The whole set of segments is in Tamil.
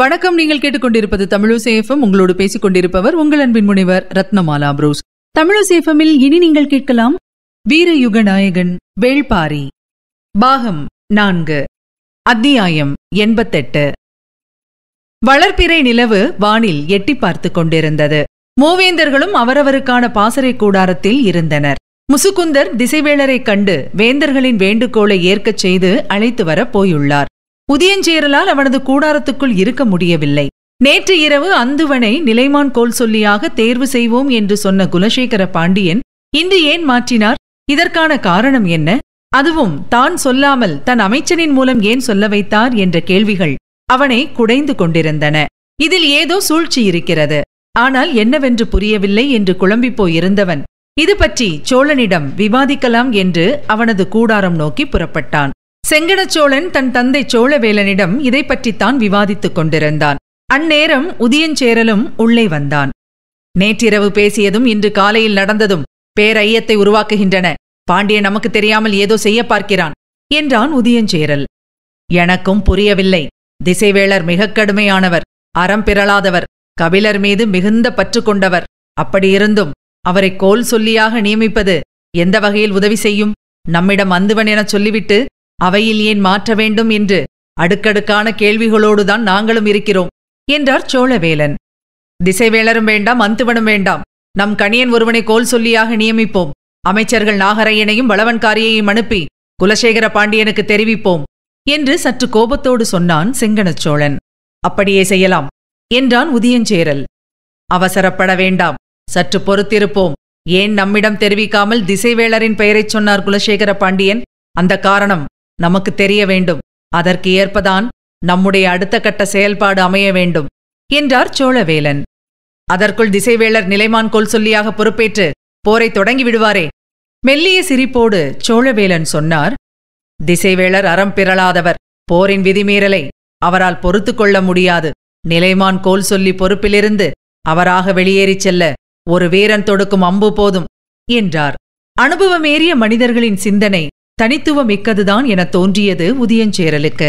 வணக்கம் நீங்கள் கேட்டுக்கொண்டிருப்பது தமிழசேஃபம் உங்களோடு பேசிக் கொண்டிருப்பவர் உங்கள் அன்பின் முனைவர் ரத்னமாலா புரூஸ் தமிழசேஃபமில் இனி நீங்கள் கேட்கலாம் வீர நாயகன் வேள்பாரி பாகம் நான்கு அத்தியாயம் எண்பத்தெட்டு வளர்ப்பிறை நிலவு வானில் எட்டி பார்த்து கொண்டிருந்தது மூவேந்தர்களும் அவரவருக்கான பாசறை கூடாரத்தில் இருந்தனர் முசுகுந்தர் திசைவேளரைக் கண்டு வேந்தர்களின் வேண்டுகோளை ஏற்கச் செய்து அழைத்து வர போயுள்ளார் உதியஞ்சேரலால் அவனது கூடாரத்துக்குள் இருக்க முடியவில்லை நேற்று இரவு அந்துவனை நிலைமான் கோல் சொல்லியாக தேர்வு செய்வோம் என்று சொன்ன குலசேகர பாண்டியன் இன்று ஏன் மாற்றினார் இதற்கான காரணம் என்ன அதுவும் தான் சொல்லாமல் தன் அமைச்சனின் மூலம் ஏன் சொல்ல வைத்தார் என்ற கேள்விகள் அவனை குடைந்து கொண்டிருந்தன இதில் ஏதோ சூழ்ச்சி இருக்கிறது ஆனால் என்னவென்று புரியவில்லை என்று குழம்பிப் போயிருந்தவன் இது பற்றி சோழனிடம் விவாதிக்கலாம் என்று அவனது கூடாரம் நோக்கி புறப்பட்டான் செங்கடச்சோழன் தன் தந்தை சோழவேலனிடம் இதை பற்றித்தான் விவாதித்துக் கொண்டிருந்தான் அந்நேரம் உதியஞ்சேரலும் உள்ளே வந்தான் நேற்றிரவு பேசியதும் இன்று காலையில் நடந்ததும் பேரையத்தை உருவாக்குகின்றன பாண்டியன் நமக்கு தெரியாமல் ஏதோ செய்ய பார்க்கிறான் என்றான் உதியஞ்சேரல் எனக்கும் புரியவில்லை திசைவேளர் மிகக் கடுமையானவர் அறம் பிறளாதவர் கபிலர் மீது மிகுந்த பற்று கொண்டவர் அப்படியிருந்தும் அவரை கோல் சொல்லியாக நியமிப்பது எந்த வகையில் உதவி செய்யும் நம்மிடம் அந்துவன் எனச் சொல்லிவிட்டு அவையில் ஏன் மாற்ற வேண்டும் என்று அடுக்கடுக்கான கேள்விகளோடுதான் நாங்களும் இருக்கிறோம் என்றார் சோழவேலன் திசைவேளரும் வேண்டாம் அந்துவனும் வேண்டாம் நம் கணியன் ஒருவனை கோல் சொல்லியாக நியமிப்போம் அமைச்சர்கள் நாகரையனையும் வளவன்காரியையும் அனுப்பி குலசேகர பாண்டியனுக்கு தெரிவிப்போம் என்று சற்று கோபத்தோடு சொன்னான் செங்கனச் சோழன் அப்படியே செய்யலாம் என்றான் உதியஞ்சேரல் அவசரப்பட வேண்டாம் சற்று பொறுத்திருப்போம் ஏன் நம்மிடம் தெரிவிக்காமல் திசைவேளரின் பெயரைச் சொன்னார் குலசேகர பாண்டியன் அந்த காரணம் நமக்கு தெரிய வேண்டும் அதற்கு ஏற்பதான் நம்முடைய அடுத்த கட்ட செயல்பாடு அமைய வேண்டும் என்றார் சோழவேலன் அதற்குள் திசைவேளர் நிலைமான் கொல் சொல்லியாக பொறுப்பேற்று போரை தொடங்கி விடுவாரே மெல்லிய சிரிப்போடு சோழவேலன் சொன்னார் திசைவேளர் அறம் பிறளாதவர் போரின் விதிமீறலை அவரால் பொறுத்து கொள்ள முடியாது நிலைமான் கோல் சொல்லி பொறுப்பிலிருந்து அவராக வெளியேறிச் செல்ல ஒரு வீரன் தொடுக்கும் அம்பு போதும் என்றார் அனுபவமேறிய மனிதர்களின் சிந்தனை தனித்துவமிக்கதுதான் என தோன்றியது உதியஞ்சேரலுக்கு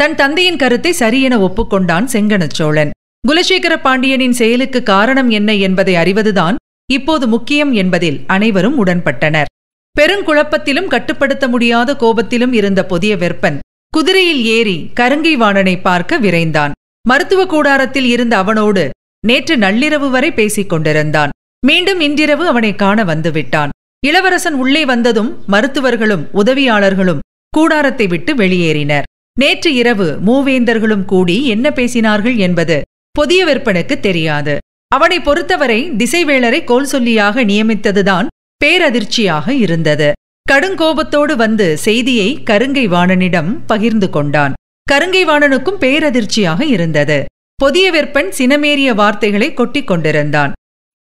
தன் தந்தையின் கருத்தை சரியென ஒப்புக்கொண்டான் செங்கனச்சோழன் குலசேகர பாண்டியனின் செயலுக்கு காரணம் என்ன என்பதை அறிவதுதான் இப்போது முக்கியம் என்பதில் அனைவரும் உடன்பட்டனர் பெருங்குழப்பத்திலும் கட்டுப்படுத்த முடியாத கோபத்திலும் இருந்த புதிய வெப்பன் குதிரையில் ஏறி கருங்கை வாணனை பார்க்க விரைந்தான் மருத்துவ கூடாரத்தில் இருந்த அவனோடு நேற்று நள்ளிரவு வரை பேசிக் கொண்டிருந்தான் மீண்டும் இன்றிரவு அவனை காண வந்துவிட்டான் இளவரசன் உள்ளே வந்ததும் மருத்துவர்களும் உதவியாளர்களும் கூடாரத்தை விட்டு வெளியேறினர் நேற்று இரவு மூவேந்தர்களும் கூடி என்ன பேசினார்கள் என்பது புதிய விற்பனுக்கு தெரியாது அவனை பொறுத்தவரை திசைவேளரை கோல் சொல்லியாக நியமித்ததுதான் பேரதிர்ச்சியாக இருந்தது கடுங்கோபத்தோடு வந்து செய்தியை கருங்கை வாணனிடம் பகிர்ந்து கொண்டான் கருங்கை வாணனுக்கும் பேரதிர்ச்சியாக இருந்தது புதிய விற்பன் சினமேறிய வார்த்தைகளை கொட்டிக் கொண்டிருந்தான்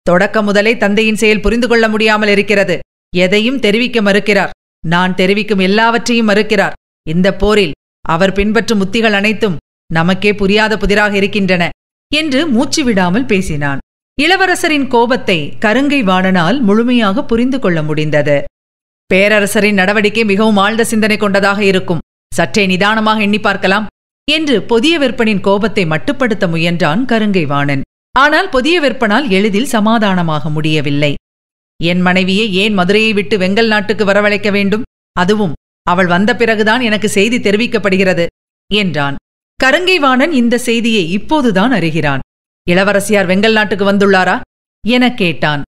தொடக்க முதலே தந்தையின் செயல் புரிந்து கொள்ள முடியாமல் இருக்கிறது எதையும் தெரிவிக்க மறுக்கிறார் நான் தெரிவிக்கும் எல்லாவற்றையும் மறுக்கிறார் இந்த போரில் அவர் பின்பற்றும் உத்திகள் அனைத்தும் நமக்கே புரியாத புதிராக இருக்கின்றன என்று மூச்சு விடாமல் பேசினான் இளவரசரின் கோபத்தை கருங்கை வாணனால் முழுமையாக புரிந்து கொள்ள முடிந்தது பேரரசரின் நடவடிக்கை மிகவும் ஆழ்ந்த சிந்தனை கொண்டதாக இருக்கும் சற்றே நிதானமாக எண்ணி பார்க்கலாம் என்று புதிய விற்பனின் கோபத்தை மட்டுப்படுத்த முயன்றான் கருங்கை வாணன் ஆனால் புதிய விற்பனால் எளிதில் சமாதானமாக முடியவில்லை என் மனைவியை ஏன் மதுரையை விட்டு வெங்கல் நாட்டுக்கு வரவழைக்க வேண்டும் அதுவும் அவள் வந்த பிறகுதான் எனக்கு செய்தி தெரிவிக்கப்படுகிறது என்றான் கருங்கைவாணன் இந்த செய்தியை இப்போதுதான் அறிகிறான் இளவரசியார் வெங்கல் நாட்டுக்கு வந்துள்ளாரா என கேட்டான்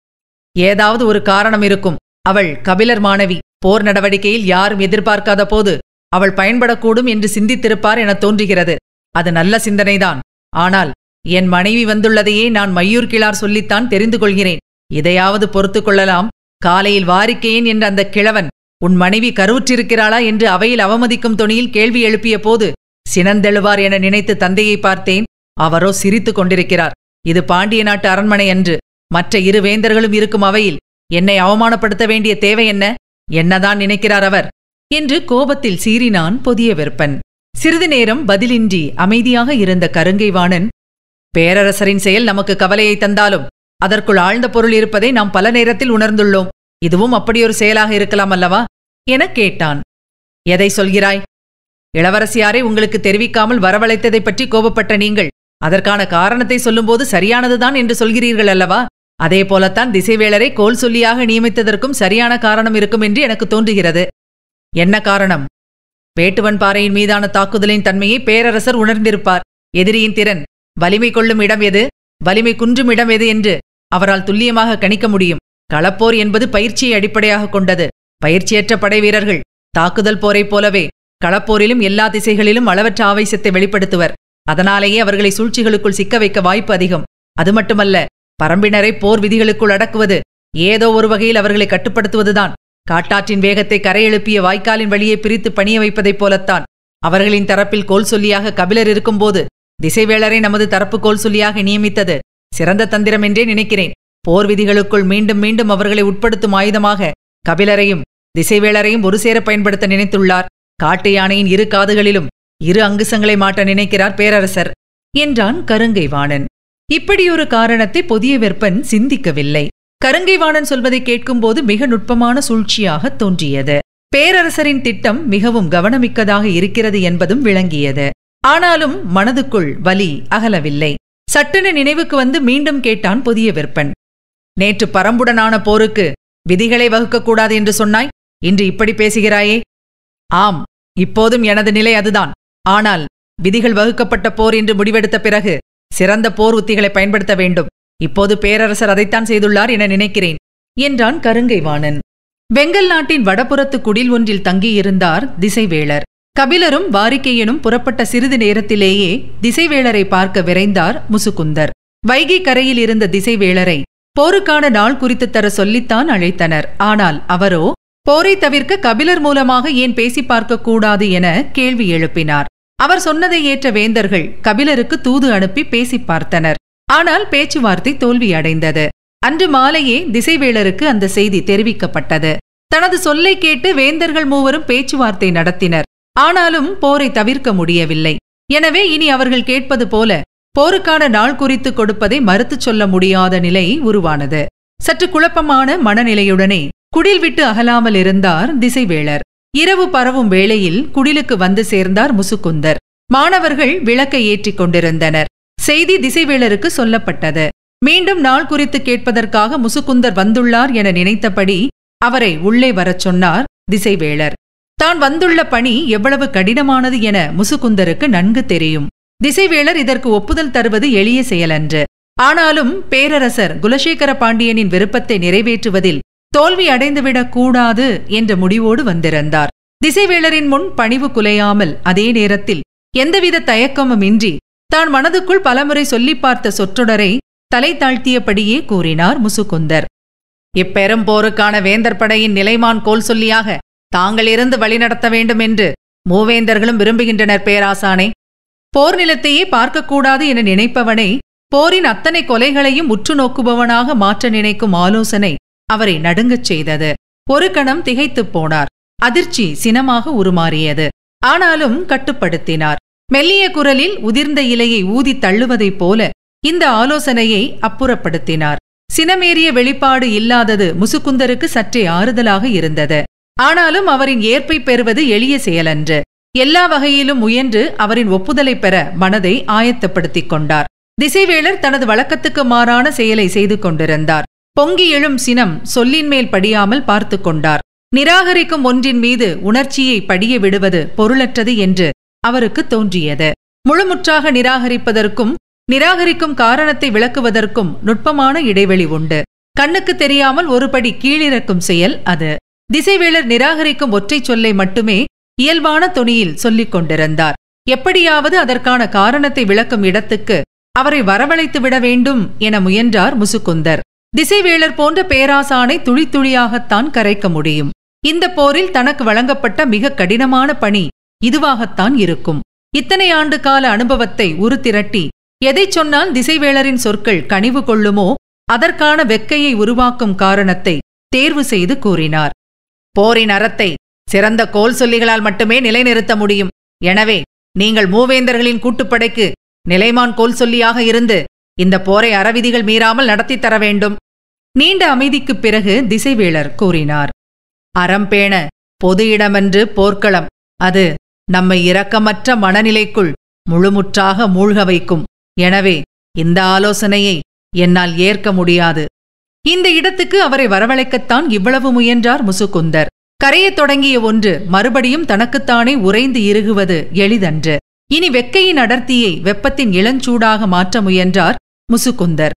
ஏதாவது ஒரு காரணம் இருக்கும் அவள் கபிலர் மாணவி போர் நடவடிக்கையில் யாரும் எதிர்பார்க்காத போது அவள் பயன்படக்கூடும் என்று சிந்தித்திருப்பார் என தோன்றுகிறது அது நல்ல சிந்தனைதான் ஆனால் என் மனைவி வந்துள்ளதையே நான் மையூர் கிழார் சொல்லித்தான் தெரிந்து கொள்கிறேன் இதையாவது பொறுத்து கொள்ளலாம் காலையில் வாரிக்கேன் என்ற அந்த கிழவன் உன் மனைவி கருவுற்றிருக்கிறாளா என்று அவையில் அவமதிக்கும் துணியில் கேள்வி எழுப்பிய போது சினந்தெழுவார் என நினைத்து தந்தையை பார்த்தேன் அவரோ சிரித்துக் கொண்டிருக்கிறார் இது பாண்டிய நாட்டு அரண்மனை அன்று மற்ற இரு வேந்தர்களும் இருக்கும் அவையில் என்னை அவமானப்படுத்த வேண்டிய தேவை என்ன என்னதான் நினைக்கிறார் அவர் என்று கோபத்தில் சீறினான் புதிய விற்பன் சிறிது நேரம் பதிலின்றி அமைதியாக இருந்த கருங்கை வாணன் பேரரசரின் செயல் நமக்கு கவலையை தந்தாலும் அதற்குள் ஆழ்ந்த பொருள் இருப்பதை நாம் பல நேரத்தில் உணர்ந்துள்ளோம் இதுவும் அப்படியொரு செயலாக இருக்கலாம் அல்லவா எனக் கேட்டான் எதை சொல்கிறாய் இளவரசியாரை உங்களுக்கு தெரிவிக்காமல் வரவழைத்ததை பற்றி கோபப்பட்ட நீங்கள் அதற்கான காரணத்தை சொல்லும்போது சரியானதுதான் என்று சொல்கிறீர்கள் அல்லவா அதே போலத்தான் திசைவேளரை கோல் சொல்லியாக நியமித்ததற்கும் சரியான காரணம் இருக்கும் என்று எனக்கு தோன்றுகிறது என்ன காரணம் வேட்டுவன் பாறையின் மீதான தாக்குதலின் தன்மையை பேரரசர் உணர்ந்திருப்பார் எதிரியின் திறன் வலிமை கொள்ளும் இடம் எது வலிமை குன்றும் இடம் எது என்று அவரால் துல்லியமாக கணிக்க முடியும் களப்போர் என்பது பயிற்சியை அடிப்படையாக கொண்டது பயிற்சியற்ற படை வீரர்கள் தாக்குதல் போரைப் போலவே களப்போரிலும் எல்லா திசைகளிலும் அளவற்ற ஆவேசத்தை வெளிப்படுத்துவர் அதனாலேயே அவர்களை சூழ்ச்சிகளுக்குள் சிக்க வைக்க வாய்ப்பு அதிகம் அது மட்டுமல்ல பரம்பினரை போர் விதிகளுக்குள் அடக்குவது ஏதோ ஒரு வகையில் அவர்களை கட்டுப்படுத்துவதுதான் காட்டாற்றின் வேகத்தை கரையெழுப்பிய வாய்க்காலின் வழியே பிரித்து பணிய வைப்பதைப் போலத்தான் அவர்களின் தரப்பில் கோல் சொல்லியாக கபிலர் இருக்கும்போது திசைவேளரை நமது தரப்புக்கோல் சொல்லியாக நியமித்தது சிறந்த தந்திரம் என்றே நினைக்கிறேன் போர் விதிகளுக்குள் மீண்டும் மீண்டும் அவர்களை உட்படுத்தும் ஆயுதமாக கபிலரையும் திசைவேளரையும் ஒரு சேர பயன்படுத்த நினைத்துள்ளார் காட்டு யானையின் இரு காதுகளிலும் இரு அங்குசங்களை மாட்ட நினைக்கிறார் பேரரசர் என்றான் கருங்கை வாணன் இப்படியொரு காரணத்தை புதிய வெப்பன் சிந்திக்கவில்லை கருங்கை வாணன் சொல்வதை கேட்கும்போது மிக நுட்பமான சூழ்ச்சியாக தோன்றியது பேரரசரின் திட்டம் மிகவும் கவனமிக்கதாக இருக்கிறது என்பதும் விளங்கியது ஆனாலும் மனதுக்குள் வலி அகலவில்லை சட்டென நினைவுக்கு வந்து மீண்டும் கேட்டான் புதிய விற்பன் நேற்று பரம்புடனான போருக்கு விதிகளை வகுக்கக்கூடாது என்று சொன்னாய் இன்று இப்படி பேசுகிறாயே ஆம் இப்போதும் எனது நிலை அதுதான் ஆனால் விதிகள் வகுக்கப்பட்ட போர் என்று முடிவெடுத்த பிறகு சிறந்த போர் உத்திகளை பயன்படுத்த வேண்டும் இப்போது பேரரசர் அதைத்தான் செய்துள்ளார் என நினைக்கிறேன் என்றான் கருங்கை வாணன் வெங்கல் நாட்டின் வடபுறத்து குடில் ஒன்றில் தங்கியிருந்தார் திசைவேளர் கபிலரும் வாரிக்கையனும் புறப்பட்ட சிறிது நேரத்திலேயே திசைவேளரை பார்க்க விரைந்தார் முசுகுந்தர் வைகை கரையில் இருந்த திசைவேளரை போருக்கான நாள் குறித்து தர சொல்லித்தான் அழைத்தனர் ஆனால் அவரோ போரை தவிர்க்க கபிலர் மூலமாக ஏன் பேசி பார்க்கக்கூடாது என கேள்வி எழுப்பினார் அவர் சொன்னதை ஏற்ற வேந்தர்கள் கபிலருக்கு தூது அனுப்பி பேசி பார்த்தனர் ஆனால் பேச்சுவார்த்தை தோல்வியடைந்தது அன்று மாலையே திசைவேளருக்கு அந்த செய்தி தெரிவிக்கப்பட்டது தனது சொல்லை கேட்டு வேந்தர்கள் மூவரும் பேச்சுவார்த்தை நடத்தினர் ஆனாலும் போரை தவிர்க்க முடியவில்லை எனவே இனி அவர்கள் கேட்பது போல போருக்கான நாள் குறித்து கொடுப்பதை மறுத்துச் சொல்ல முடியாத நிலை உருவானது சற்று குழப்பமான மனநிலையுடனே குடில் விட்டு அகலாமல் இருந்தார் திசைவேளர் இரவு பரவும் வேளையில் குடிலுக்கு வந்து சேர்ந்தார் முசுக்குந்தர் மாணவர்கள் விளக்கை ஏற்றிக் கொண்டிருந்தனர் செய்தி திசைவேளருக்கு சொல்லப்பட்டது மீண்டும் நாள் குறித்து கேட்பதற்காக முசுக்குந்தர் வந்துள்ளார் என நினைத்தபடி அவரை உள்ளே வரச் சொன்னார் திசைவேளர் தான் வந்துள்ள பணி எவ்வளவு கடினமானது என முசுகுந்தருக்கு நன்கு தெரியும் திசைவேளர் இதற்கு ஒப்புதல் தருவது எளிய செயலன்று ஆனாலும் பேரரசர் குலசேகர பாண்டியனின் விருப்பத்தை நிறைவேற்றுவதில் தோல்வி அடைந்துவிடக் கூடாது என்ற முடிவோடு வந்திருந்தார் திசைவேளரின் முன் பணிவு குலையாமல் அதே நேரத்தில் எந்தவித தயக்கமும் இன்றி தான் மனதுக்குள் பலமுறை சொல்லி பார்த்த சொற்றொடரை தலை தாழ்த்தியபடியே கூறினார் முசுகுந்தர் இப்பெரும் போருக்கான வேந்தர் படையின் நிலைமான் கோல் சொல்லியாக தாங்கள் இருந்து வழிநடத்த வேண்டும் என்று மூவேந்தர்களும் விரும்புகின்றனர் பேராசானே போர் நிலத்தையே பார்க்கக்கூடாது என நினைப்பவனை போரின் அத்தனை கொலைகளையும் உற்று நோக்குபவனாக மாற்ற நினைக்கும் ஆலோசனை அவரை நடுங்கச் செய்தது ஒரு கணம் திகைத்துப் போனார் அதிர்ச்சி சினமாக உருமாறியது ஆனாலும் கட்டுப்படுத்தினார் மெல்லிய குரலில் உதிர்ந்த இலையை ஊதி தள்ளுவதைப் போல இந்த ஆலோசனையை அப்புறப்படுத்தினார் சினமேறிய வெளிப்பாடு இல்லாதது முசுக்குந்தருக்கு சற்றே ஆறுதலாக இருந்தது ஆனாலும் அவரின் ஏற்பை பெறுவது எளிய செயலன்று எல்லா வகையிலும் முயன்று அவரின் ஒப்புதலை பெற மனதை ஆயத்தப்படுத்திக் கொண்டார் திசைவேளர் தனது வழக்கத்துக்கு மாறான செயலை செய்து கொண்டிருந்தார் பொங்கி எழும் சினம் சொல்லின் மேல் படியாமல் பார்த்து கொண்டார் நிராகரிக்கும் ஒன்றின் மீது உணர்ச்சியை படிய விடுவது பொருளற்றது என்று அவருக்கு தோன்றியது முழுமுற்றாக நிராகரிப்பதற்கும் நிராகரிக்கும் காரணத்தை விளக்குவதற்கும் நுட்பமான இடைவெளி உண்டு கண்ணுக்கு தெரியாமல் ஒருபடி கீழிறக்கும் செயல் அது திசைவேளர் நிராகரிக்கும் ஒற்றை சொல்லை மட்டுமே இயல்பான துணியில் சொல்லிக் கொண்டிருந்தார் எப்படியாவது அதற்கான காரணத்தை விளக்கும் இடத்துக்கு அவரை வரவழைத்து விட வேண்டும் என முயன்றார் முசுகுந்தர் திசைவேளர் போன்ற பேராசானை துளித்துளியாகத்தான் கரைக்க முடியும் இந்த போரில் தனக்கு வழங்கப்பட்ட மிக கடினமான பணி இதுவாகத்தான் இருக்கும் இத்தனை ஆண்டு கால அனுபவத்தை திரட்டி எதை சொன்னால் திசைவேளரின் சொற்கள் கனிவு கொள்ளுமோ அதற்கான வெக்கையை உருவாக்கும் காரணத்தை தேர்வு செய்து கூறினார் போரின் அறத்தை சிறந்த கோல் சொல்லிகளால் மட்டுமே நிலைநிறுத்த முடியும் எனவே நீங்கள் மூவேந்தர்களின் கூட்டுப்படைக்கு நிலைமான் கோல் சொல்லியாக இருந்து இந்த போரை அறவிதிகள் மீறாமல் நடத்தித் தர வேண்டும் நீண்ட அமைதிக்குப் பிறகு திசைவேளர் கூறினார் அறம்பேண பொது இடமென்று போர்க்களம் அது நம்மை இரக்கமற்ற மனநிலைக்குள் முழுமுற்றாக மூழ்க வைக்கும் எனவே இந்த ஆலோசனையை என்னால் ஏற்க முடியாது இந்த இடத்துக்கு அவரை வரவழைக்கத்தான் இவ்வளவு முயன்றார் முசுகுந்தர் கரையத் தொடங்கிய ஒன்று மறுபடியும் தனக்குத்தானே உறைந்து இறுகுவது எளிதன்று இனி வெக்கையின் அடர்த்தியை வெப்பத்தின் இளஞ்சூடாக மாற்ற முயன்றார் முசுகுந்தர்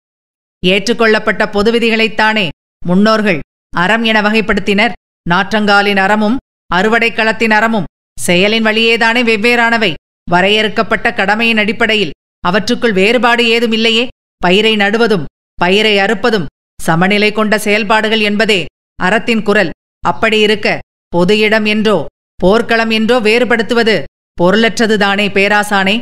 ஏற்றுக்கொள்ளப்பட்ட பொது விதிகளைத்தானே முன்னோர்கள் அறம் என வகைப்படுத்தினர் நாற்றங்காலின் அறமும் அறுவடை களத்தின் அறமும் செயலின் வழியேதானே வெவ்வேறானவை வரையறுக்கப்பட்ட கடமையின் அடிப்படையில் அவற்றுக்குள் வேறுபாடு ஏதும் இல்லையே பயிரை நடுவதும் பயிரை அறுப்பதும் சமநிலை கொண்ட செயல்பாடுகள் என்பதே அறத்தின் குரல் அப்படி இருக்க பொது இடம் என்றோ போர்க்களம் என்றோ வேறுபடுத்துவது பொருளற்றதுதானே பேராசானே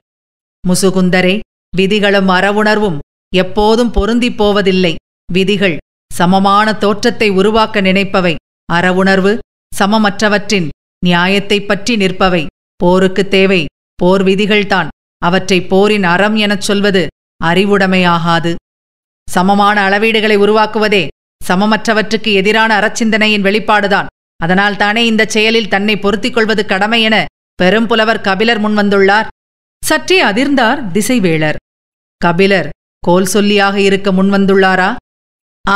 முசுகுந்தரே விதிகளும் அறவுணர்வும் எப்போதும் பொருந்திப் போவதில்லை விதிகள் சமமான தோற்றத்தை உருவாக்க நினைப்பவை அறவுணர்வு சமமற்றவற்றின் நியாயத்தைப் பற்றி நிற்பவை போருக்குத் தேவை போர் விதிகள்தான் அவற்றை போரின் அறம் எனச் சொல்வது அறிவுடைமையாகாது சமமான அளவீடுகளை உருவாக்குவதே சமமற்றவற்றுக்கு எதிரான அறச்சிந்தனையின் வெளிப்பாடுதான் அதனால் தானே இந்த செயலில் தன்னை பொருத்திக் கொள்வது கடமை என பெரும்புலவர் கபிலர் முன்வந்துள்ளார் சற்றே அதிர்ந்தார் திசைவேளர் கபிலர் கோல் சொல்லியாக இருக்க முன்வந்துள்ளாரா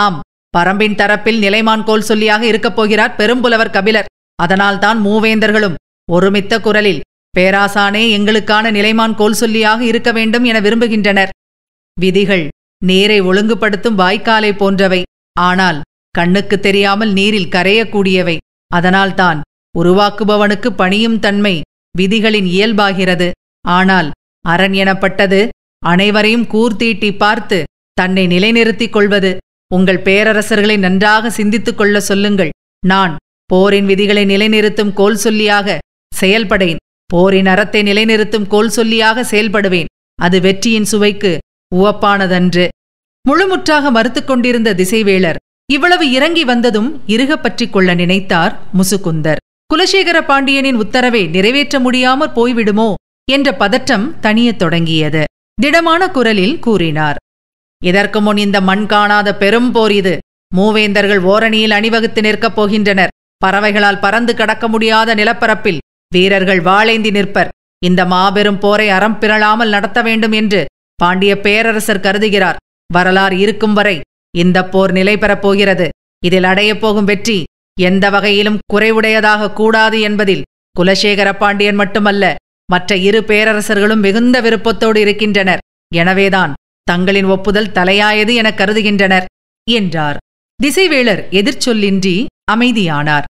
ஆம் பரம்பின் தரப்பில் நிலைமான் கோல் சொல்லியாக இருக்கப் போகிறார் பெரும்புலவர் கபிலர் அதனால்தான் மூவேந்தர்களும் ஒருமித்த குரலில் பேராசானே எங்களுக்கான நிலைமான் கோல் சொல்லியாக இருக்க வேண்டும் என விரும்புகின்றனர் விதிகள் நீரை ஒழுங்குபடுத்தும் வாய்க்காலை போன்றவை ஆனால் கண்ணுக்கு தெரியாமல் நீரில் கரையக்கூடியவை அதனால்தான் உருவாக்குபவனுக்கு பணியும் தன்மை விதிகளின் இயல்பாகிறது ஆனால் அரண் எனப்பட்டது அனைவரையும் கூர்த்தீட்டி பார்த்து தன்னை நிலைநிறுத்திக் கொள்வது உங்கள் பேரரசர்களை நன்றாக சிந்தித்துக் கொள்ள சொல்லுங்கள் நான் போரின் விதிகளை நிலைநிறுத்தும் கோல் சொல்லியாக செயல்படேன் போரின் அறத்தை நிலைநிறுத்தும் கோல் சொல்லியாக செயல்படுவேன் அது வெற்றியின் சுவைக்கு உவப்பானதன்று முழுமுற்றாக மறுத்துக் கொண்டிருந்த திசைவேளர் இவ்வளவு இறங்கி வந்ததும் இறுக பற்றி கொள்ள நினைத்தார் முசுகுந்தர் குலசேகர பாண்டியனின் உத்தரவை நிறைவேற்ற முடியாமற் போய்விடுமோ என்ற பதற்றம் தனியத் தொடங்கியது திடமான குரலில் கூறினார் இதற்கு முன் இந்த மண் காணாத பெரும் போர் இது மூவேந்தர்கள் ஓரணியில் அணிவகுத்து நிற்கப் போகின்றனர் பறவைகளால் பறந்து கடக்க முடியாத நிலப்பரப்பில் வீரர்கள் வாளேந்தி நிற்பர் இந்த மாபெரும் போரை அறம் பிறழாமல் நடத்த வேண்டும் என்று பாண்டிய பேரரசர் கருதுகிறார் வரலாறு இருக்கும் வரை இந்த போர் நிலை பெறப் போகிறது இதில் அடையப் போகும் வெற்றி எந்த வகையிலும் குறைவுடையதாக கூடாது என்பதில் குலசேகர பாண்டியன் மட்டுமல்ல மற்ற இரு பேரரசர்களும் மிகுந்த விருப்பத்தோடு இருக்கின்றனர் எனவேதான் தங்களின் ஒப்புதல் தலையாயது எனக் கருதுகின்றனர் என்றார் திசைவேளர் எதிர்ச்சொல்லின்றி அமைதியானார்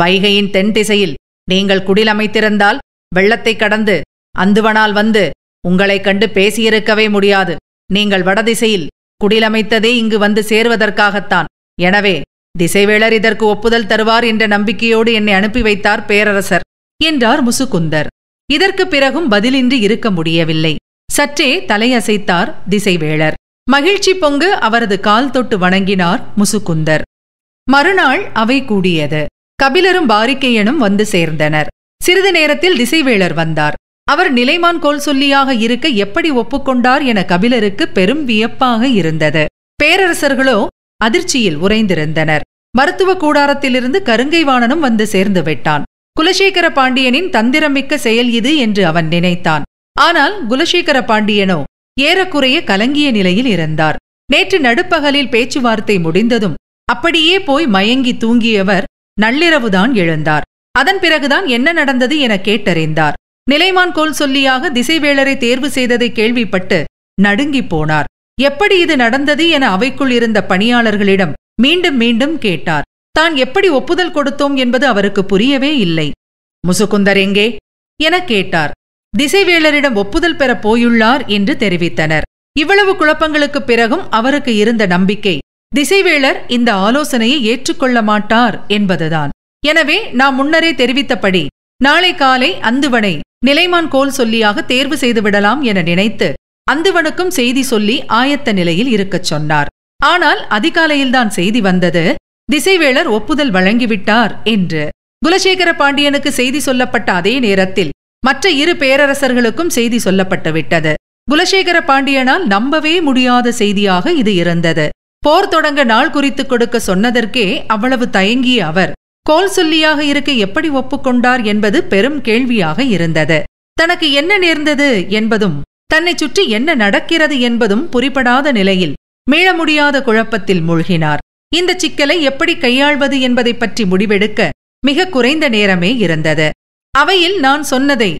வைகையின் தென் திசையில் நீங்கள் குடில் அமைத்திருந்தால் வெள்ளத்தைக் கடந்து அந்துவனால் வந்து உங்களைக் கண்டு பேசியிருக்கவே முடியாது நீங்கள் வடதிசையில் குடிலமைத்ததே இங்கு வந்து சேருவதற்காகத்தான் எனவே திசைவேளர் இதற்கு ஒப்புதல் தருவார் என்ற நம்பிக்கையோடு என்னை அனுப்பி வைத்தார் பேரரசர் என்றார் முசுகுந்தர் இதற்கு பிறகும் பதிலின்றி இருக்க முடியவில்லை சற்றே தலையசைத்தார் திசைவேளர் மகிழ்ச்சி பொங்கு அவரது கால் தொட்டு வணங்கினார் முசுகுந்தர் மறுநாள் அவை கூடியது கபிலரும் பாரிக்கையனும் வந்து சேர்ந்தனர் சிறிது நேரத்தில் திசைவேளர் வந்தார் அவர் நிலைமான் கோல் சொல்லியாக இருக்க எப்படி ஒப்புக்கொண்டார் என கபிலருக்கு பெரும் வியப்பாக இருந்தது பேரரசர்களோ அதிர்ச்சியில் உறைந்திருந்தனர் மருத்துவ கூடாரத்திலிருந்து கருங்கைவாணனும் வந்து சேர்ந்து விட்டான் குலசேகர பாண்டியனின் தந்திரமிக்க செயல் இது என்று அவன் நினைத்தான் ஆனால் குலசேகர பாண்டியனோ ஏறக்குறைய கலங்கிய நிலையில் இருந்தார் நேற்று நடுப்பகலில் பேச்சுவார்த்தை முடிந்ததும் அப்படியே போய் மயங்கி தூங்கியவர் நள்ளிரவுதான் எழுந்தார் அதன் பிறகுதான் என்ன நடந்தது என கேட்டறிந்தார் நிலைமான் கோல் சொல்லியாக திசைவேளரை தேர்வு செய்ததை கேள்விப்பட்டு நடுங்கிப் போனார் எப்படி இது நடந்தது என அவைக்குள் இருந்த பணியாளர்களிடம் மீண்டும் மீண்டும் கேட்டார் தான் எப்படி ஒப்புதல் கொடுத்தோம் என்பது அவருக்கு புரியவே இல்லை முசுகுந்தர் எங்கே என கேட்டார் திசைவேளரிடம் ஒப்புதல் பெற போயுள்ளார் என்று தெரிவித்தனர் இவ்வளவு குழப்பங்களுக்கு பிறகும் அவருக்கு இருந்த நம்பிக்கை திசைவேளர் இந்த ஆலோசனையை ஏற்றுக்கொள்ள மாட்டார் என்பதுதான் எனவே நாம் முன்னரே தெரிவித்தபடி நாளை காலை அந்துவனை நிலைமான் கோல் சொல்லியாக தேர்வு செய்துவிடலாம் என நினைத்து அந்துவனுக்கும் செய்தி சொல்லி ஆயத்த நிலையில் இருக்கச் சொன்னார் ஆனால் அதிகாலையில்தான் செய்தி வந்தது திசைவேளர் ஒப்புதல் வழங்கிவிட்டார் என்று குலசேகர பாண்டியனுக்கு செய்தி சொல்லப்பட்ட அதே நேரத்தில் மற்ற இரு பேரரசர்களுக்கும் செய்தி சொல்லப்பட்டு விட்டது குலசேகர பாண்டியனால் நம்பவே முடியாத செய்தியாக இது இருந்தது போர் தொடங்க நாள் குறித்து கொடுக்க சொன்னதற்கே அவ்வளவு தயங்கிய அவர் கோல் சொல்லியாக இருக்க எப்படி ஒப்புக்கொண்டார் என்பது பெரும் கேள்வியாக இருந்தது தனக்கு என்ன நேர்ந்தது என்பதும் தன்னை சுற்றி என்ன நடக்கிறது என்பதும் புரிபடாத நிலையில் மீள முடியாத குழப்பத்தில் மூழ்கினார் இந்த சிக்கலை எப்படி கையாள்வது என்பதை பற்றி முடிவெடுக்க மிக குறைந்த நேரமே இருந்தது அவையில் நான் சொன்னதை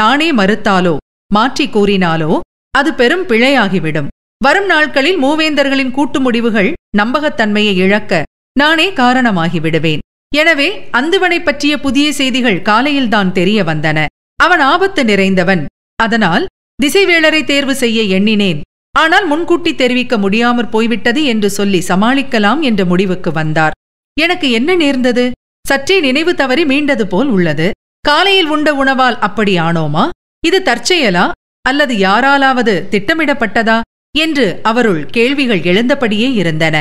நானே மறுத்தாலோ மாற்றி கூறினாலோ அது பெரும் பிழையாகிவிடும் வரும் நாட்களில் மூவேந்தர்களின் கூட்டு முடிவுகள் நம்பகத்தன்மையை இழக்க நானே காரணமாகிவிடுவேன் எனவே அந்துவனை பற்றிய புதிய செய்திகள் காலையில்தான் தெரிய வந்தன அவன் ஆபத்து நிறைந்தவன் அதனால் திசைவேளரை தேர்வு செய்ய எண்ணினேன் ஆனால் முன்கூட்டி தெரிவிக்க முடியாமற் போய்விட்டது என்று சொல்லி சமாளிக்கலாம் என்ற முடிவுக்கு வந்தார் எனக்கு என்ன நேர்ந்தது சற்றே நினைவு தவறி மீண்டது போல் உள்ளது காலையில் உண்ட உணவால் அப்படி ஆனோமா இது தற்செயலா அல்லது யாராலாவது திட்டமிடப்பட்டதா என்று அவருள் கேள்விகள் எழுந்தபடியே இருந்தன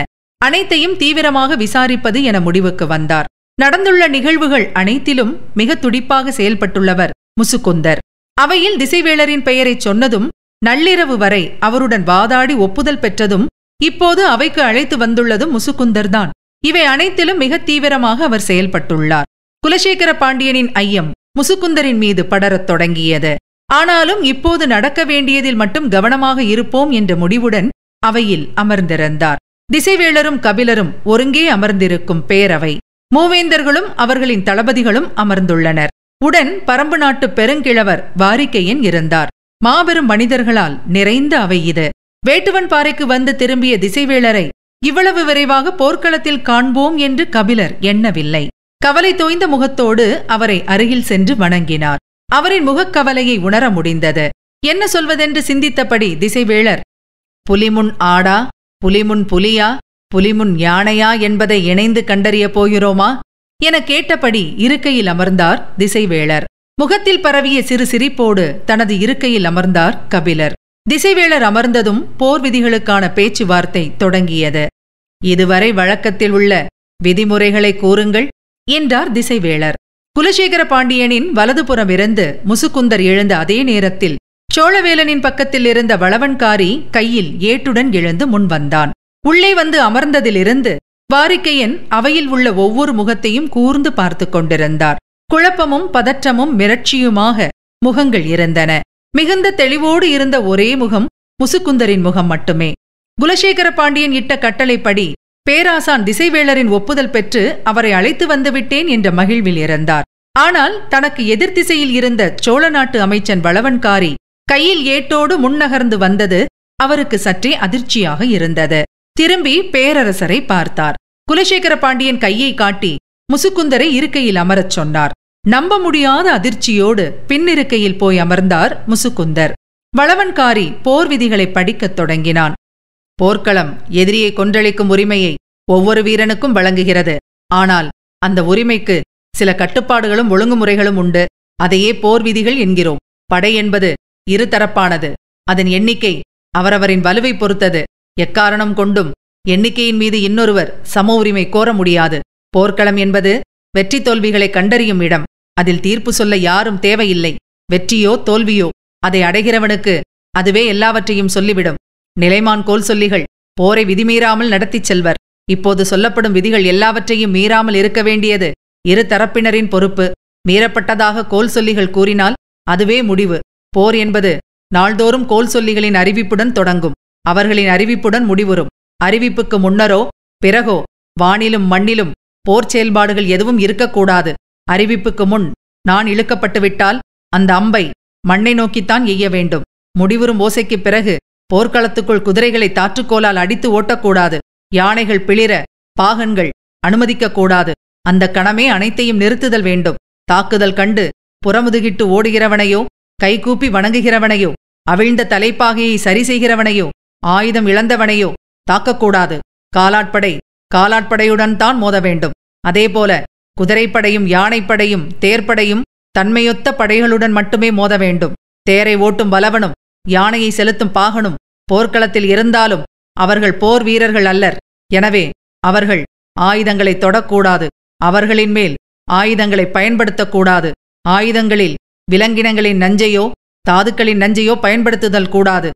அனைத்தையும் தீவிரமாக விசாரிப்பது என முடிவுக்கு வந்தார் நடந்துள்ள நிகழ்வுகள் அனைத்திலும் மிக துடிப்பாக செயல்பட்டுள்ளவர் முசுகுந்தர் அவையில் திசைவேளரின் பெயரை சொன்னதும் நள்ளிரவு வரை அவருடன் வாதாடி ஒப்புதல் பெற்றதும் இப்போது அவைக்கு அழைத்து வந்துள்ளதும் முசுகுந்தர்தான் இவை அனைத்திலும் மிக தீவிரமாக அவர் செயல்பட்டுள்ளார் குலசேகர பாண்டியனின் ஐயம் முசுகுந்தரின் மீது படரத் தொடங்கியது ஆனாலும் இப்போது நடக்க வேண்டியதில் மட்டும் கவனமாக இருப்போம் என்ற முடிவுடன் அவையில் அமர்ந்திருந்தார் திசைவேளரும் கபிலரும் ஒருங்கே அமர்ந்திருக்கும் பேரவை மூவேந்தர்களும் அவர்களின் தளபதிகளும் அமர்ந்துள்ளனர் உடன் பரம்பு நாட்டு பெருங்கிழவர் வாரிக்கையின் இருந்தார் மாபெரும் மனிதர்களால் நிறைந்த அவை இது வேட்டுவன் பாறைக்கு வந்து திரும்பிய திசைவேளரை இவ்வளவு விரைவாக போர்க்களத்தில் காண்போம் என்று கபிலர் எண்ணவில்லை கவலை தோய்ந்த முகத்தோடு அவரை அருகில் சென்று வணங்கினார் அவரின் முகக்கவலையை உணர முடிந்தது என்ன சொல்வதென்று சிந்தித்தபடி திசைவேளர் புலிமுன் ஆடா புலிமுன் புலியா புலிமுன் யானையா என்பதை இணைந்து கண்டறியப் போகிறோமா என கேட்டபடி இருக்கையில் அமர்ந்தார் திசைவேளர் முகத்தில் பரவிய சிறு சிரிப்போடு தனது இருக்கையில் அமர்ந்தார் கபிலர் திசைவேளர் அமர்ந்ததும் போர் விதிகளுக்கான பேச்சுவார்த்தை தொடங்கியது இதுவரை வழக்கத்தில் உள்ள விதிமுறைகளை கூறுங்கள் என்றார் திசைவேளர் குலசேகர பாண்டியனின் வலதுபுறம் இருந்து முசுகுந்தர் எழுந்த அதே நேரத்தில் சோழவேலனின் பக்கத்தில் இருந்த வளவன்காரி கையில் ஏட்டுடன் எழுந்து முன்வந்தான் உள்ளே வந்து அமர்ந்ததிலிருந்து வாரிக்கையன் அவையில் உள்ள ஒவ்வொரு முகத்தையும் கூர்ந்து பார்த்து கொண்டிருந்தார் குழப்பமும் பதற்றமும் மிரட்சியுமாக முகங்கள் இருந்தன மிகுந்த தெளிவோடு இருந்த ஒரே முகம் முசுக்குந்தரின் முகம் மட்டுமே குலசேகர பாண்டியன் இட்ட கட்டளைப்படி பேராசான் திசைவேளரின் ஒப்புதல் பெற்று அவரை அழைத்து வந்துவிட்டேன் என்ற மகிழ்வில் இருந்தார் ஆனால் தனக்கு எதிர்த்திசையில் இருந்த சோழ நாட்டு அமைச்சன் வளவன்காரி கையில் ஏட்டோடு முன்னகர்ந்து வந்தது அவருக்கு சற்றே அதிர்ச்சியாக இருந்தது திரும்பி பேரரசரை பார்த்தார் குலசேகர பாண்டியன் கையை காட்டி முசுக்குந்தரை இருக்கையில் அமரச் சொன்னார் நம்ப முடியாத அதிர்ச்சியோடு பின்னிருக்கையில் போய் அமர்ந்தார் முசுக்குந்தர் வளவன்காரி போர் விதிகளை படிக்கத் தொடங்கினான் போர்க்களம் எதிரியை கொன்றளிக்கும் உரிமையை ஒவ்வொரு வீரனுக்கும் வழங்குகிறது ஆனால் அந்த உரிமைக்கு சில கட்டுப்பாடுகளும் ஒழுங்குமுறைகளும் உண்டு அதையே போர் விதிகள் என்கிறோம் படை என்பது இருதரப்பானது அதன் எண்ணிக்கை அவரவரின் வலுவை பொறுத்தது எக்காரணம் கொண்டும் எண்ணிக்கையின் மீது இன்னொருவர் சம உரிமை கோர முடியாது போர்க்களம் என்பது வெற்றி தோல்விகளை கண்டறியும் இடம் அதில் தீர்ப்பு சொல்ல யாரும் தேவையில்லை வெற்றியோ தோல்வியோ அதை அடைகிறவனுக்கு அதுவே எல்லாவற்றையும் சொல்லிவிடும் நிலைமான் கோல் சொல்லிகள் போரை விதிமீறாமல் நடத்திச் செல்வர் இப்போது சொல்லப்படும் விதிகள் எல்லாவற்றையும் மீறாமல் இருக்க வேண்டியது இரு தரப்பினரின் பொறுப்பு மீறப்பட்டதாக கோல் சொல்லிகள் கூறினால் அதுவே முடிவு போர் என்பது நாள்தோறும் கோல் சொல்லிகளின் அறிவிப்புடன் தொடங்கும் அவர்களின் அறிவிப்புடன் முடிவுறும் அறிவிப்புக்கு முன்னரோ பிறகோ வானிலும் மண்ணிலும் போர் செயல்பாடுகள் எதுவும் இருக்கக்கூடாது அறிவிப்புக்கு முன் நான் இழுக்கப்பட்டுவிட்டால் அந்த அம்பை மண்ணை நோக்கித்தான் எய்ய வேண்டும் முடிவுறும் ஓசைக்குப் பிறகு போர்க்களத்துக்குள் குதிரைகளை தாற்றுக்கோலால் அடித்து ஓட்டக்கூடாது யானைகள் பிளிர பாகன்கள் அனுமதிக்கக்கூடாது அந்த கணமே அனைத்தையும் நிறுத்துதல் வேண்டும் தாக்குதல் கண்டு புறமுதுகிட்டு ஓடுகிறவனையோ கைகூப்பி வணங்குகிறவனையோ அவிழ்ந்த தலைப்பாகையை சரி செய்கிறவனையோ ஆயுதம் இழந்தவனையோ தாக்கக்கூடாது காலாட்படை காலாட்படையுடன் தான் மோத வேண்டும் அதேபோல குதிரைப்படையும் யானைப்படையும் தேர்ப்படையும் தன்மையொத்த படைகளுடன் மட்டுமே மோத வேண்டும் தேரை ஓட்டும் பலவனும் யானையை செலுத்தும் பாகனும் போர்க்களத்தில் இருந்தாலும் அவர்கள் போர் வீரர்கள் அல்லர் எனவே அவர்கள் ஆயுதங்களை தொடக்கூடாது அவர்களின் மேல் ஆயுதங்களை பயன்படுத்தக்கூடாது ஆயுதங்களில் விலங்கினங்களின் நஞ்சையோ தாதுக்களின் நஞ்சையோ பயன்படுத்துதல் கூடாது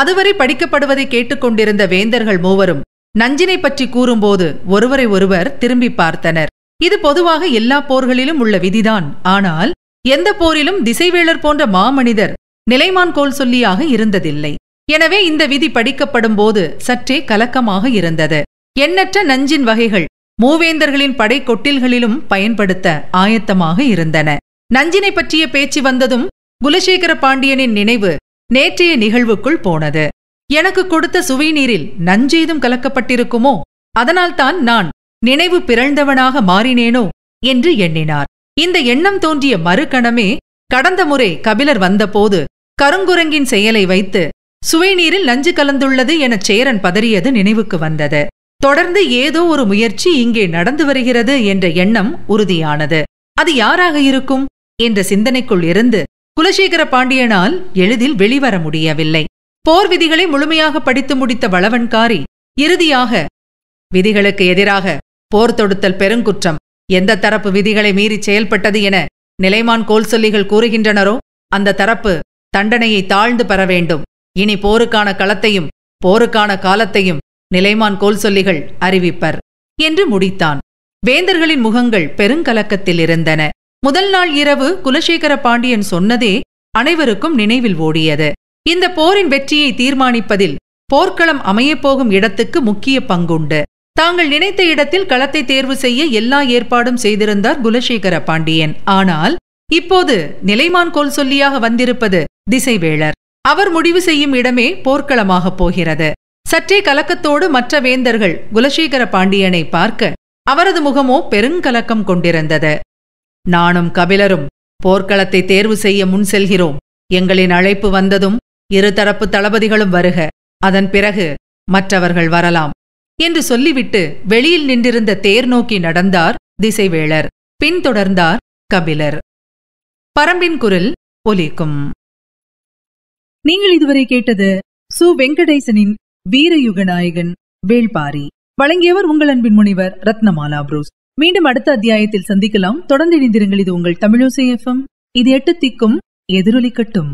அதுவரை படிக்கப்படுவதை கேட்டுக்கொண்டிருந்த வேந்தர்கள் மூவரும் நஞ்சினை பற்றி கூறும்போது ஒருவரை ஒருவர் திரும்பி பார்த்தனர் இது பொதுவாக எல்லா போர்களிலும் உள்ள விதிதான் ஆனால் எந்த போரிலும் திசைவேளர் போன்ற மாமனிதர் நிலைமான் கோல் சொல்லியாக இருந்ததில்லை எனவே இந்த விதி படிக்கப்படும் போது சற்றே கலக்கமாக இருந்தது எண்ணற்ற நஞ்சின் வகைகள் மூவேந்தர்களின் படை கொட்டில்களிலும் பயன்படுத்த ஆயத்தமாக இருந்தன நஞ்சினை பற்றிய பேச்சு வந்ததும் குலசேகர பாண்டியனின் நினைவு நேற்றைய நிகழ்வுக்குள் போனது எனக்கு கொடுத்த சுவைநீரில் நஞ்சேதும் கலக்கப்பட்டிருக்குமோ அதனால்தான் நான் நினைவு பிறழ்ந்தவனாக மாறினேனோ என்று எண்ணினார் இந்த எண்ணம் தோன்றிய மறுகணமே கடந்த முறை கபிலர் வந்தபோது கருங்குரங்கின் செயலை வைத்து சுவைநீரில் நஞ்சு கலந்துள்ளது என சேரன் பதறியது நினைவுக்கு வந்தது தொடர்ந்து ஏதோ ஒரு முயற்சி இங்கே நடந்து வருகிறது என்ற எண்ணம் உறுதியானது அது யாராக இருக்கும் என்ற சிந்தனைக்குள் இருந்து குலசேகர பாண்டியனால் எளிதில் வெளிவர முடியவில்லை போர் விதிகளை முழுமையாக படித்து முடித்த வளவன்காரி இறுதியாக விதிகளுக்கு எதிராக போர் தொடுத்தல் பெருங்குற்றம் எந்த தரப்பு விதிகளை மீறி செயல்பட்டது என நிலைமான் கோல் சொல்லிகள் கூறுகின்றனரோ அந்த தரப்பு தண்டனையை தாழ்ந்து பெற வேண்டும் இனி போருக்கான களத்தையும் போருக்கான காலத்தையும் நிலைமான் கோல் சொல்லிகள் அறிவிப்பர் என்று முடித்தான் வேந்தர்களின் முகங்கள் பெருங்கலக்கத்தில் இருந்தன முதல் நாள் இரவு குலசேகர பாண்டியன் சொன்னதே அனைவருக்கும் நினைவில் ஓடியது இந்த போரின் வெற்றியை தீர்மானிப்பதில் போர்க்களம் அமையப்போகும் இடத்துக்கு முக்கிய பங்குண்டு தாங்கள் நினைத்த இடத்தில் களத்தை தேர்வு செய்ய எல்லா ஏற்பாடும் செய்திருந்தார் குலசேகர பாண்டியன் ஆனால் இப்போது நிலைமான் கோல் சொல்லியாக வந்திருப்பது திசைவேளர் அவர் முடிவு செய்யும் இடமே போர்க்களமாகப் போகிறது சற்றே கலக்கத்தோடு மற்ற வேந்தர்கள் குலசேகர பாண்டியனை பார்க்க அவரது முகமோ பெருங்கலக்கம் கொண்டிருந்தது நானும் கபிலரும் போர்க்களத்தை தேர்வு செய்ய முன் செல்கிறோம் எங்களின் அழைப்பு வந்ததும் இருதரப்பு தளபதிகளும் வருக அதன் பிறகு மற்றவர்கள் வரலாம் என்று சொல்லிவிட்டு வெளியில் நின்றிருந்த தேர் நோக்கி நடந்தார் திசைவேளர் பின்தொடர்ந்தார் கபிலர் பரம்பின் குரல் ஒலிக்கும் நீங்கள் இதுவரை கேட்டது சு வெங்கடேசனின் வீரயுக நாயகன் வேள்பாரி வழங்கியவர் உங்கள் அன்பின் முனைவர் ரத்னமாலா புரூஸ் மீண்டும் அடுத்த அத்தியாயத்தில் சந்திக்கலாம் தொடர்ந்து இணைந்திருங்கள் இது உங்கள் தமிழோசை எஃப்எம் இது எட்டு திக்கும் எதிரொலிக்கட்டும்